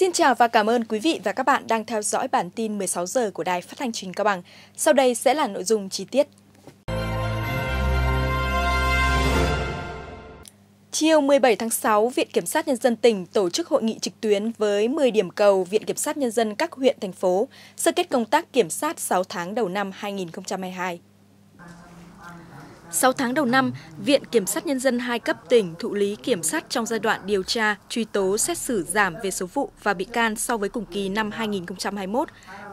Xin chào và cảm ơn quý vị và các bạn đang theo dõi bản tin 16 giờ của Đài Phát thanh Truyền Cao Bằng. Sau đây sẽ là nội dung chi tiết. Chiều 17 tháng 6, Viện Kiểm sát Nhân dân tỉnh tổ chức hội nghị trực tuyến với 10 điểm cầu Viện Kiểm sát Nhân dân các huyện, thành phố, sơ kết công tác kiểm sát 6 tháng đầu năm 2022. 6 tháng đầu năm, Viện Kiểm sát Nhân dân hai cấp tỉnh thụ lý kiểm sát trong giai đoạn điều tra, truy tố, xét xử giảm về số vụ và bị can so với cùng kỳ năm 2021.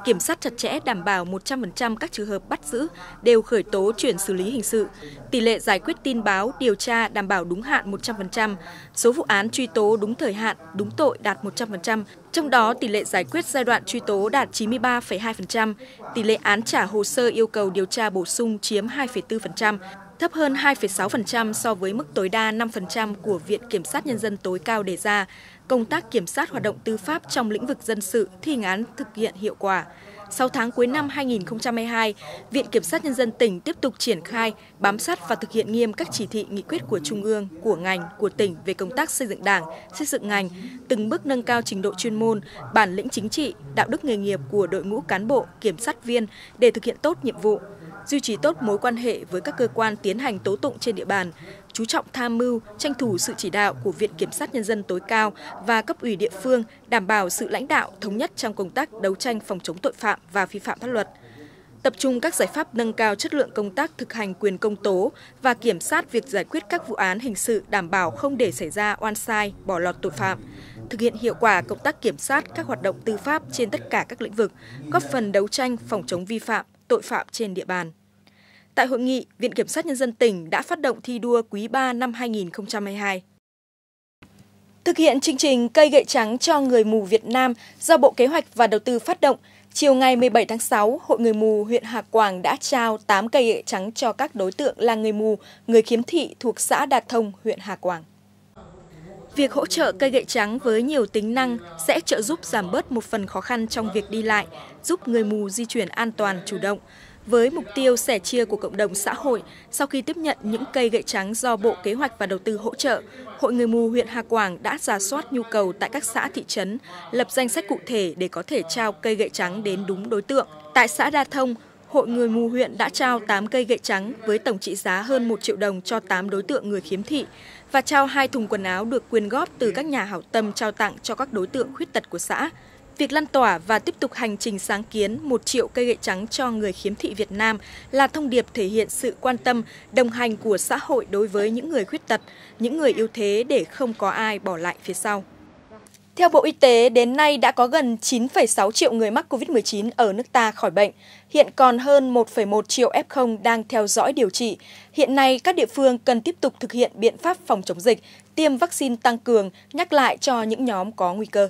Kiểm sát chặt chẽ đảm bảo 100% các trường hợp bắt giữ đều khởi tố chuyển xử lý hình sự. Tỷ lệ giải quyết tin báo, điều tra đảm bảo đúng hạn 100%. Số vụ án truy tố đúng thời hạn, đúng tội đạt 100%. Trong đó, tỷ lệ giải quyết giai đoạn truy tố đạt 93,2%, tỷ lệ án trả hồ sơ yêu cầu điều tra bổ sung chiếm 2,4%, thấp hơn 2,6% so với mức tối đa 5% của Viện Kiểm sát Nhân dân tối cao đề ra, công tác kiểm sát hoạt động tư pháp trong lĩnh vực dân sự thi hành án thực hiện hiệu quả. 6 tháng cuối năm 2022, Viện Kiểm sát Nhân dân tỉnh tiếp tục triển khai, bám sát và thực hiện nghiêm các chỉ thị nghị quyết của Trung ương, của ngành, của tỉnh về công tác xây dựng đảng, xây dựng ngành, từng bước nâng cao trình độ chuyên môn, bản lĩnh chính trị, đạo đức nghề nghiệp của đội ngũ cán bộ, kiểm sát viên để thực hiện tốt nhiệm vụ, duy trì tốt mối quan hệ với các cơ quan tiến hành tố tụng trên địa bàn, chú trọng tham mưu, tranh thủ sự chỉ đạo của Viện Kiểm sát Nhân dân tối cao và cấp ủy địa phương, đảm bảo sự lãnh đạo thống nhất trong công tác đấu tranh phòng chống tội phạm và vi phạm pháp luật tập trung các giải pháp nâng cao chất lượng công tác thực hành quyền công tố và kiểm sát việc giải quyết các vụ án hình sự đảm bảo không để xảy ra oan sai, bỏ lọt tội phạm, thực hiện hiệu quả công tác kiểm sát các hoạt động tư pháp trên tất cả các lĩnh vực, góp phần đấu tranh phòng chống vi phạm, tội phạm trên địa bàn. Tại hội nghị, Viện Kiểm sát Nhân dân tỉnh đã phát động thi đua quý 3 năm 2022. Thực hiện chương trình Cây gậy trắng cho người mù Việt Nam do Bộ Kế hoạch và Đầu tư phát động, chiều ngày 17 tháng 6, Hội Người mù huyện Hà Quảng đã trao 8 cây gậy trắng cho các đối tượng là người mù, người khiếm thị thuộc xã Đạt Thông, huyện Hà Quảng. Việc hỗ trợ cây gậy trắng với nhiều tính năng sẽ trợ giúp giảm bớt một phần khó khăn trong việc đi lại, giúp người mù di chuyển an toàn chủ động với mục tiêu sẻ chia của cộng đồng xã hội sau khi tiếp nhận những cây gậy trắng do Bộ Kế hoạch và Đầu tư hỗ trợ, Hội Người mù huyện Hà Quảng đã giả soát nhu cầu tại các xã thị trấn, lập danh sách cụ thể để có thể trao cây gậy trắng đến đúng đối tượng. Tại xã Đa Thông, Hội Người mù huyện đã trao 8 cây gậy trắng với tổng trị giá hơn 1 triệu đồng cho 8 đối tượng người khiếm thị và trao hai thùng quần áo được quyên góp từ các nhà hảo tâm trao tặng cho các đối tượng khuyết tật của xã. Việc lan tỏa và tiếp tục hành trình sáng kiến một triệu cây gậy trắng cho người khiếm thị Việt Nam là thông điệp thể hiện sự quan tâm, đồng hành của xã hội đối với những người khuyết tật, những người yếu thế để không có ai bỏ lại phía sau. Theo Bộ Y tế, đến nay đã có gần 9,6 triệu người mắc COVID-19 ở nước ta khỏi bệnh. Hiện còn hơn 1,1 triệu F0 đang theo dõi điều trị. Hiện nay, các địa phương cần tiếp tục thực hiện biện pháp phòng chống dịch, tiêm vaccine tăng cường, nhắc lại cho những nhóm có nguy cơ.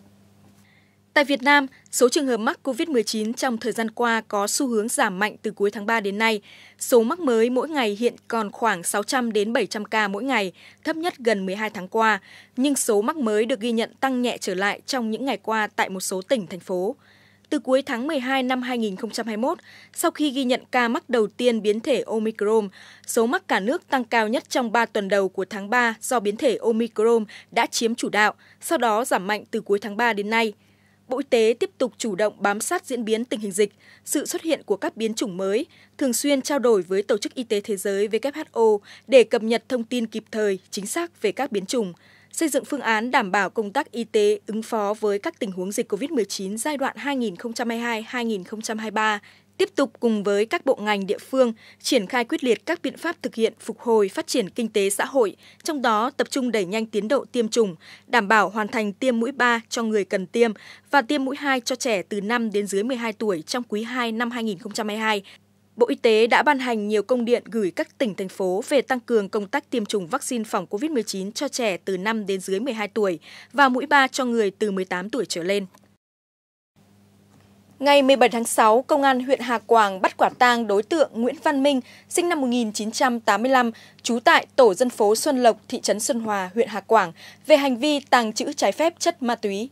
Tại Việt Nam, số trường hợp mắc COVID-19 trong thời gian qua có xu hướng giảm mạnh từ cuối tháng 3 đến nay. Số mắc mới mỗi ngày hiện còn khoảng 600 đến 700 ca mỗi ngày, thấp nhất gần 12 tháng qua, nhưng số mắc mới được ghi nhận tăng nhẹ trở lại trong những ngày qua tại một số tỉnh thành phố. Từ cuối tháng 12 năm 2021, sau khi ghi nhận ca mắc đầu tiên biến thể Omicron, số mắc cả nước tăng cao nhất trong 3 tuần đầu của tháng 3 do biến thể Omicron đã chiếm chủ đạo, sau đó giảm mạnh từ cuối tháng 3 đến nay – Bộ Y tế tiếp tục chủ động bám sát diễn biến tình hình dịch, sự xuất hiện của các biến chủng mới, thường xuyên trao đổi với Tổ chức Y tế Thế giới WHO để cập nhật thông tin kịp thời, chính xác về các biến chủng, xây dựng phương án đảm bảo công tác y tế ứng phó với các tình huống dịch COVID-19 giai đoạn 2022-2023 tiếp tục cùng với các bộ ngành địa phương triển khai quyết liệt các biện pháp thực hiện phục hồi phát triển kinh tế xã hội, trong đó tập trung đẩy nhanh tiến độ tiêm chủng, đảm bảo hoàn thành tiêm mũi 3 cho người cần tiêm và tiêm mũi 2 cho trẻ từ 5 đến dưới 12 tuổi trong quý 2 năm 2022. Bộ Y tế đã ban hành nhiều công điện gửi các tỉnh, thành phố về tăng cường công tác tiêm chủng vaccine phòng COVID-19 cho trẻ từ 5 đến dưới 12 tuổi và mũi 3 cho người từ 18 tuổi trở lên. Ngày 17 tháng 6, Công an huyện Hà Quảng bắt quả tang đối tượng Nguyễn Văn Minh, sinh năm 1985, trú tại tổ dân phố Xuân Lộc, thị trấn Xuân Hòa, huyện Hà Quảng, về hành vi tàng trữ trái phép chất ma túy.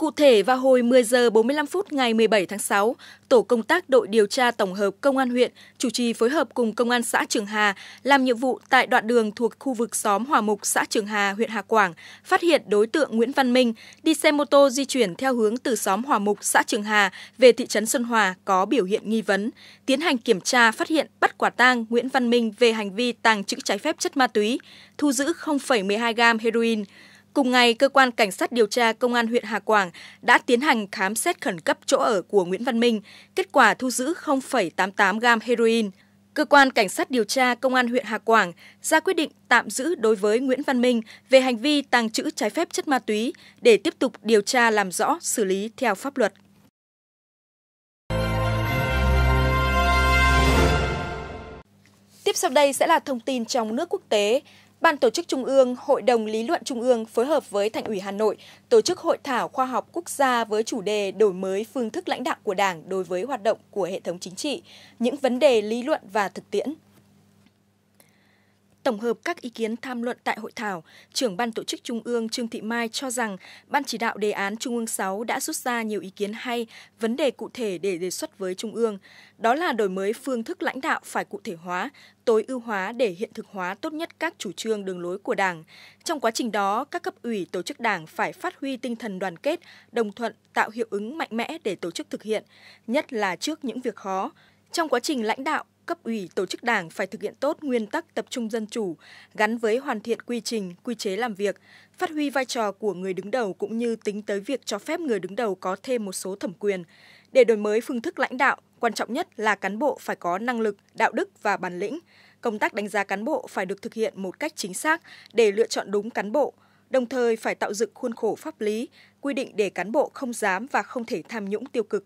Cụ thể, vào hồi 10 giờ 45 phút ngày 17 tháng 6, Tổ công tác đội điều tra tổng hợp Công an huyện chủ trì phối hợp cùng Công an xã Trường Hà làm nhiệm vụ tại đoạn đường thuộc khu vực xóm Hòa Mục, xã Trường Hà, huyện Hà Quảng, phát hiện đối tượng Nguyễn Văn Minh đi xe mô tô di chuyển theo hướng từ xóm Hòa Mục, xã Trường Hà về thị trấn Xuân Hòa có biểu hiện nghi vấn. Tiến hành kiểm tra phát hiện bắt quả tang Nguyễn Văn Minh về hành vi tàng trữ trái phép chất ma túy, thu giữ 0,12 gam heroin. Cùng ngày, cơ quan cảnh sát điều tra công an huyện Hà Quảng đã tiến hành khám xét khẩn cấp chỗ ở của Nguyễn Văn Minh, kết quả thu giữ 0,88 gam heroin. Cơ quan cảnh sát điều tra công an huyện Hà Quảng ra quyết định tạm giữ đối với Nguyễn Văn Minh về hành vi tàng trữ trái phép chất ma túy để tiếp tục điều tra làm rõ, xử lý theo pháp luật. Tiếp sau đây sẽ là thông tin trong nước quốc tế. Ban tổ chức Trung ương, Hội đồng Lý luận Trung ương phối hợp với Thành ủy Hà Nội tổ chức hội thảo khoa học quốc gia với chủ đề đổi mới phương thức lãnh đạo của Đảng đối với hoạt động của hệ thống chính trị, những vấn đề lý luận và thực tiễn. Tổng hợp các ý kiến tham luận tại hội thảo, trưởng ban tổ chức Trung ương Trương Thị Mai cho rằng ban chỉ đạo đề án Trung ương 6 đã rút ra nhiều ý kiến hay, vấn đề cụ thể để đề xuất với Trung ương. Đó là đổi mới phương thức lãnh đạo phải cụ thể hóa, tối ưu hóa để hiện thực hóa tốt nhất các chủ trương đường lối của Đảng. Trong quá trình đó, các cấp ủy tổ chức Đảng phải phát huy tinh thần đoàn kết, đồng thuận, tạo hiệu ứng mạnh mẽ để tổ chức thực hiện, nhất là trước những việc khó. Trong quá trình lãnh đạo, cấp ủy tổ chức đảng phải thực hiện tốt nguyên tắc tập trung dân chủ, gắn với hoàn thiện quy trình, quy chế làm việc, phát huy vai trò của người đứng đầu cũng như tính tới việc cho phép người đứng đầu có thêm một số thẩm quyền. Để đổi mới phương thức lãnh đạo, quan trọng nhất là cán bộ phải có năng lực, đạo đức và bản lĩnh. Công tác đánh giá cán bộ phải được thực hiện một cách chính xác để lựa chọn đúng cán bộ, đồng thời phải tạo dựng khuôn khổ pháp lý, quy định để cán bộ không dám và không thể tham nhũng tiêu cực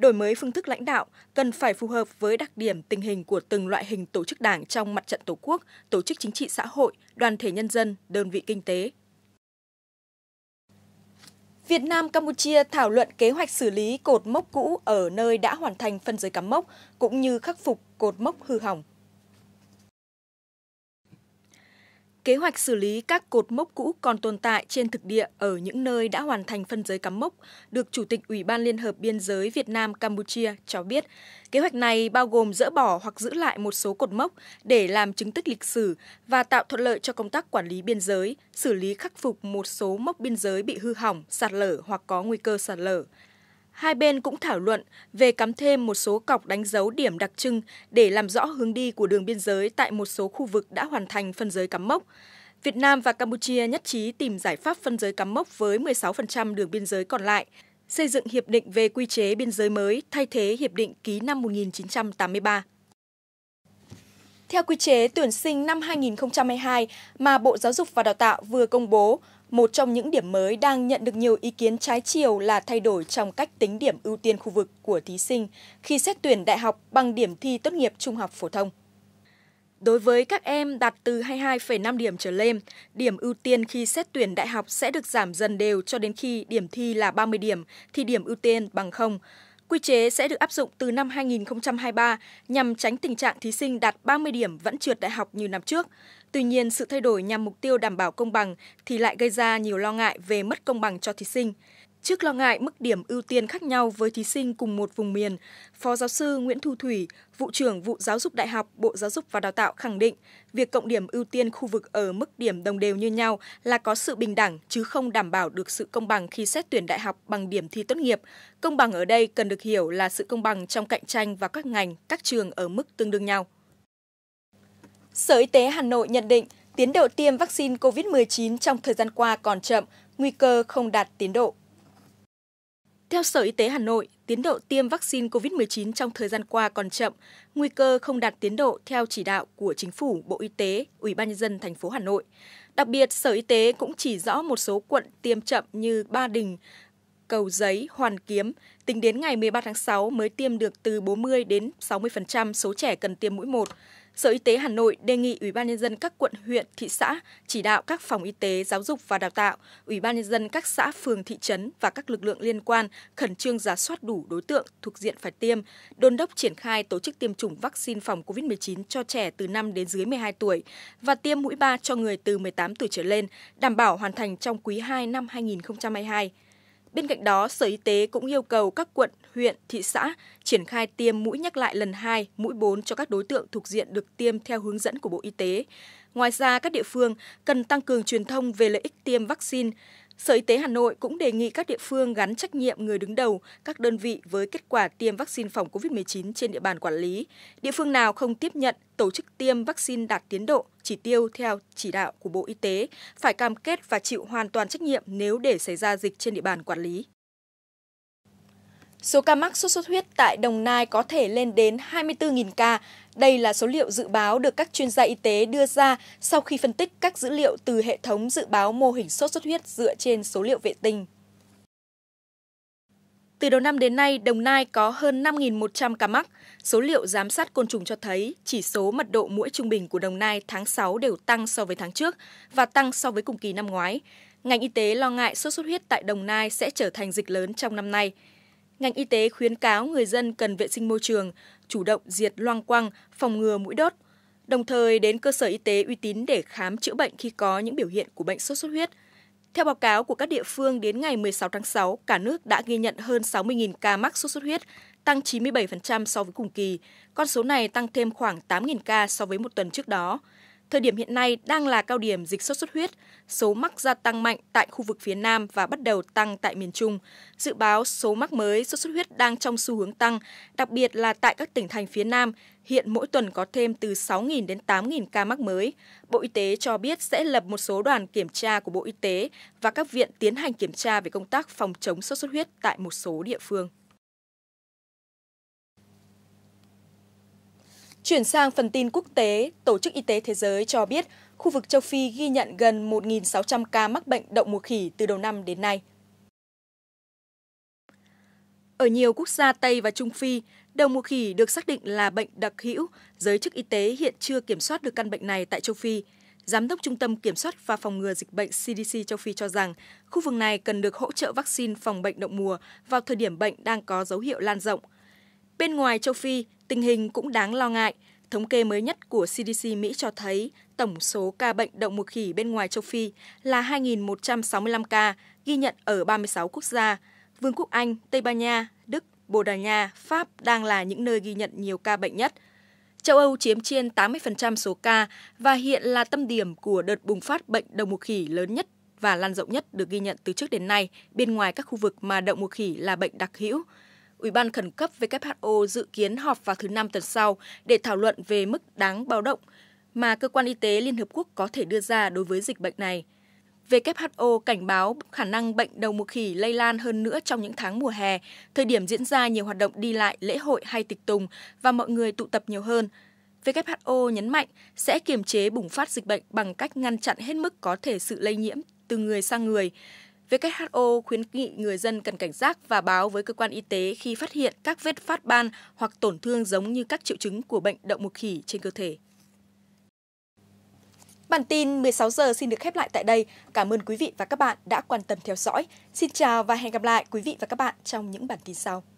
đổi mới phương thức lãnh đạo cần phải phù hợp với đặc điểm tình hình của từng loại hình tổ chức đảng trong mặt trận tổ quốc, tổ chức chính trị xã hội, đoàn thể nhân dân, đơn vị kinh tế. Việt Nam Campuchia thảo luận kế hoạch xử lý cột mốc cũ ở nơi đã hoàn thành phân giới cắm mốc cũng như khắc phục cột mốc hư hỏng. kế hoạch xử lý các cột mốc cũ còn tồn tại trên thực địa ở những nơi đã hoàn thành phân giới cắm mốc, được Chủ tịch Ủy ban Liên hợp Biên giới Việt Nam Campuchia cho biết. Kế hoạch này bao gồm dỡ bỏ hoặc giữ lại một số cột mốc để làm chứng tích lịch sử và tạo thuận lợi cho công tác quản lý biên giới, xử lý khắc phục một số mốc biên giới bị hư hỏng, sạt lở hoặc có nguy cơ sạt lở hai bên cũng thảo luận về cắm thêm một số cọc đánh dấu điểm đặc trưng để làm rõ hướng đi của đường biên giới tại một số khu vực đã hoàn thành phân giới cắm mốc. Việt Nam và Campuchia nhất trí tìm giải pháp phân giới cắm mốc với 16% đường biên giới còn lại, xây dựng hiệp định về quy chế biên giới mới thay thế hiệp định ký năm 1983. Theo quy chế tuyển sinh năm 2022 mà Bộ Giáo dục và Đào tạo vừa công bố, một trong những điểm mới đang nhận được nhiều ý kiến trái chiều là thay đổi trong cách tính điểm ưu tiên khu vực của thí sinh khi xét tuyển đại học bằng điểm thi tốt nghiệp trung học phổ thông. Đối với các em đạt từ 22,5 điểm trở lên, điểm ưu tiên khi xét tuyển đại học sẽ được giảm dần đều cho đến khi điểm thi là 30 điểm thì điểm ưu tiên bằng 0. Quy chế sẽ được áp dụng từ năm 2023 nhằm tránh tình trạng thí sinh đạt 30 điểm vẫn trượt đại học như năm trước. Tuy nhiên, sự thay đổi nhằm mục tiêu đảm bảo công bằng thì lại gây ra nhiều lo ngại về mất công bằng cho thí sinh. Trước lo ngại mức điểm ưu tiên khác nhau với thí sinh cùng một vùng miền, Phó giáo sư Nguyễn Thu Thủy, vụ trưởng vụ giáo dục đại học Bộ Giáo dục và Đào tạo khẳng định, việc cộng điểm ưu tiên khu vực ở mức điểm đồng đều như nhau là có sự bình đẳng chứ không đảm bảo được sự công bằng khi xét tuyển đại học bằng điểm thi tốt nghiệp. Công bằng ở đây cần được hiểu là sự công bằng trong cạnh tranh và các ngành, các trường ở mức tương đương nhau. Sở Y tế Hà Nội nhận định tiến độ tiêm vaccine COVID-19 trong thời gian qua còn chậm, nguy cơ không đạt tiến độ. Theo Sở Y tế Hà Nội, tiến độ tiêm vaccine COVID-19 trong thời gian qua còn chậm, nguy cơ không đạt tiến độ theo chỉ đạo của Chính phủ, Bộ Y tế, Ủy ban nhân dân thành phố Hà Nội. Đặc biệt, Sở Y tế cũng chỉ rõ một số quận tiêm chậm như Ba Đình, Cầu Giấy, Hoàn Kiếm, tính đến ngày 13 tháng 6 mới tiêm được từ 40 đến 60% số trẻ cần tiêm mũi 1. Sở Y tế Hà Nội đề nghị Ủy ban nhân dân các quận, huyện, thị xã chỉ đạo các phòng y tế, giáo dục và đào tạo, Ủy ban nhân dân các xã, phường, thị trấn và các lực lượng liên quan khẩn trương giả soát đủ đối tượng thuộc diện phải tiêm, đôn đốc triển khai tổ chức tiêm chủng vaccine phòng COVID-19 cho trẻ từ 5 đến dưới 12 tuổi và tiêm mũi 3 cho người từ 18 tuổi trở lên, đảm bảo hoàn thành trong quý 2 năm 2022. Bên cạnh đó, Sở Y tế cũng yêu cầu các quận, huyện, thị xã triển khai tiêm mũi nhắc lại lần 2, mũi 4 cho các đối tượng thuộc diện được tiêm theo hướng dẫn của Bộ Y tế. Ngoài ra, các địa phương cần tăng cường truyền thông về lợi ích tiêm vaccine, Sở Y tế Hà Nội cũng đề nghị các địa phương gắn trách nhiệm người đứng đầu các đơn vị với kết quả tiêm vaccine phòng COVID-19 trên địa bàn quản lý. Địa phương nào không tiếp nhận, tổ chức tiêm vaccine đạt tiến độ, chỉ tiêu theo chỉ đạo của Bộ Y tế, phải cam kết và chịu hoàn toàn trách nhiệm nếu để xảy ra dịch trên địa bàn quản lý. Số ca mắc sốt xuất huyết tại Đồng Nai có thể lên đến 24.000 ca. Đây là số liệu dự báo được các chuyên gia y tế đưa ra sau khi phân tích các dữ liệu từ hệ thống dự báo mô hình sốt xuất huyết dựa trên số liệu vệ tinh. Từ đầu năm đến nay, Đồng Nai có hơn 5.100 ca mắc. Số liệu giám sát côn trùng cho thấy chỉ số mật độ mũi trung bình của Đồng Nai tháng 6 đều tăng so với tháng trước và tăng so với cùng kỳ năm ngoái. Ngành y tế lo ngại sốt xuất huyết tại Đồng Nai sẽ trở thành dịch lớn trong năm nay ngành y tế khuyến cáo người dân cần vệ sinh môi trường, chủ động diệt loang quăng, phòng ngừa mũi đốt, đồng thời đến cơ sở y tế uy tín để khám chữa bệnh khi có những biểu hiện của bệnh sốt xuất huyết. Theo báo cáo của các địa phương đến ngày 16 tháng 6, cả nước đã ghi nhận hơn 60.000 ca mắc sốt xuất huyết, tăng 97% so với cùng kỳ. Con số này tăng thêm khoảng 8.000 ca so với một tuần trước đó. Thời điểm hiện nay đang là cao điểm dịch sốt xuất huyết, số mắc gia tăng mạnh tại khu vực phía Nam và bắt đầu tăng tại miền Trung. Dự báo số mắc mới sốt xuất huyết đang trong xu hướng tăng, đặc biệt là tại các tỉnh thành phía Nam, hiện mỗi tuần có thêm từ 6.000 đến 8.000 ca mắc mới. Bộ Y tế cho biết sẽ lập một số đoàn kiểm tra của Bộ Y tế và các viện tiến hành kiểm tra về công tác phòng chống sốt xuất huyết tại một số địa phương. Chuyển sang phần tin quốc tế, Tổ chức Y tế Thế giới cho biết khu vực châu Phi ghi nhận gần 1.600 ca mắc bệnh đậu mùa khỉ từ đầu năm đến nay. Ở nhiều quốc gia Tây và Trung Phi, đậu mùa khỉ được xác định là bệnh đặc hữu. Giới chức y tế hiện chưa kiểm soát được căn bệnh này tại châu Phi. Giám đốc Trung tâm Kiểm soát và Phòng ngừa Dịch bệnh CDC châu Phi cho rằng khu vực này cần được hỗ trợ vaccine phòng bệnh đậu mùa vào thời điểm bệnh đang có dấu hiệu lan rộng – Bên ngoài châu Phi, tình hình cũng đáng lo ngại. Thống kê mới nhất của CDC Mỹ cho thấy tổng số ca bệnh đậu mùa khỉ bên ngoài châu Phi là 2.165 ca, ghi nhận ở 36 quốc gia. Vương quốc Anh, Tây Ban Nha, Đức, Bồ Đào Nha, Pháp đang là những nơi ghi nhận nhiều ca bệnh nhất. Châu Âu chiếm trên 80% số ca và hiện là tâm điểm của đợt bùng phát bệnh đậu mùa khỉ lớn nhất và lan rộng nhất được ghi nhận từ trước đến nay bên ngoài các khu vực mà đậu mùa khỉ là bệnh đặc hữu. Ủy ban khẩn cấp WHO dự kiến họp vào thứ Năm tuần sau để thảo luận về mức đáng báo động mà cơ quan y tế Liên Hợp Quốc có thể đưa ra đối với dịch bệnh này. WHO cảnh báo khả năng bệnh đầu mùa khỉ lây lan hơn nữa trong những tháng mùa hè, thời điểm diễn ra nhiều hoạt động đi lại, lễ hội hay tịch tùng và mọi người tụ tập nhiều hơn. WHO nhấn mạnh sẽ kiềm chế bùng phát dịch bệnh bằng cách ngăn chặn hết mức có thể sự lây nhiễm từ người sang người, WHO khuyến nghị người dân cần cảnh giác và báo với cơ quan y tế khi phát hiện các vết phát ban hoặc tổn thương giống như các triệu chứng của bệnh đậu mùa khỉ trên cơ thể. Bản tin 16 giờ xin được khép lại tại đây. Cảm ơn quý vị và các bạn đã quan tâm theo dõi. Xin chào và hẹn gặp lại quý vị và các bạn trong những bản tin sau.